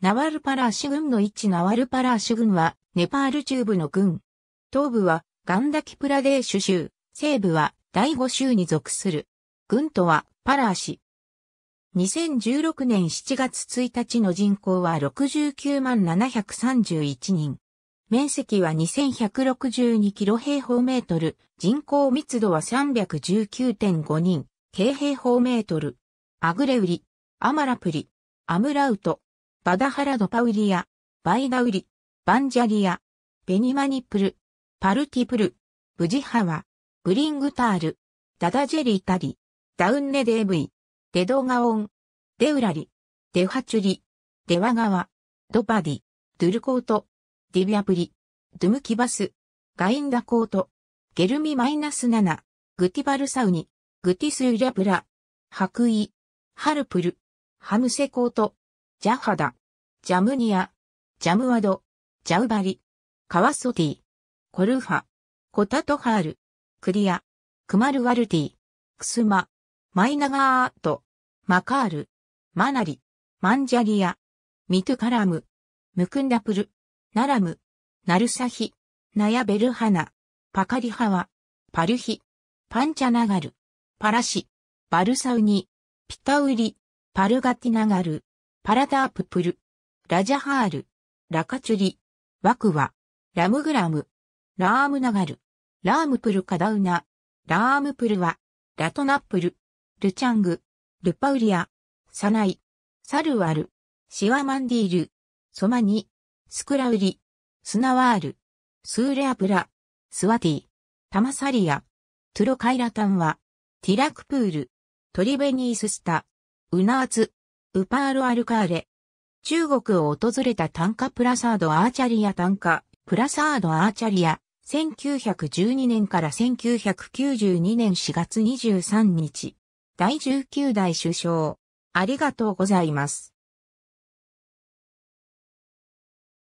ナワルパラーシュ郡の位置ナワルパラーシュ郡は、ネパール中部の郡。東部は、ガンダキプラデーシュ州、西部は、第5州に属する。郡とは、パラーシ。2016年7月1日の人口は69万731人。面積は2162キロ平方メートル、人口密度は319.5人、軽平方メートル。アグレウリ、アマラプリ、アムラウト、バダハラドパウリア、バイダウリ、バンジャリア、ベニマニプル、パルティプル、ブジハワ、ブリングタール、ダダジェリタリ、ダウンネデーブイ、デドガオン、デウラリ、デハチュリ、デワガワ、ドパディ、ドゥルコート、ディビアプリ、ドゥムキバス、ガインダコート、ゲルミマイナス7、グティバルサウニ、グティスユリャプラ、ハクイ、ハルプル、ハムセコート、ジャハダ、ジャムニア、ジャムワド、ジャウバリ、カワソティ、コルファ、コタトハール、クリア、クマルワルティ、クスマ、マイナガート、マカール、マナリ、マンジャリア、ミトゥカラム、ムクンダプル、ナラム、ナルサヒ、ナヤベルハナ、パカリハワ、パルヒ、パンチャナガル、パラシ、バルサウニ、ピタウリ、パルガティナガル、パラダーププル、ラジャハール、ラカチュリ、ワクワ、ラムグラム、ラームナガル、ラームプルカダウナ、ラームプルワ、ラトナップル、ルチャング、ルパウリア、サナイ、サルワル、シワマンディール、ソマニ、スクラウリ、スナワール、スーレアプラ、スワティ、タマサリア、トゥロカイラタンワ、ティラクプール、トリベニーススタ、ウナーツ、ウパール・アルカーレ。中国を訪れた単価プラサード・アーチャリア単価、プラサード・アーチャリア、1912年から1992年4月23日。第19代首相。ありがとうございます。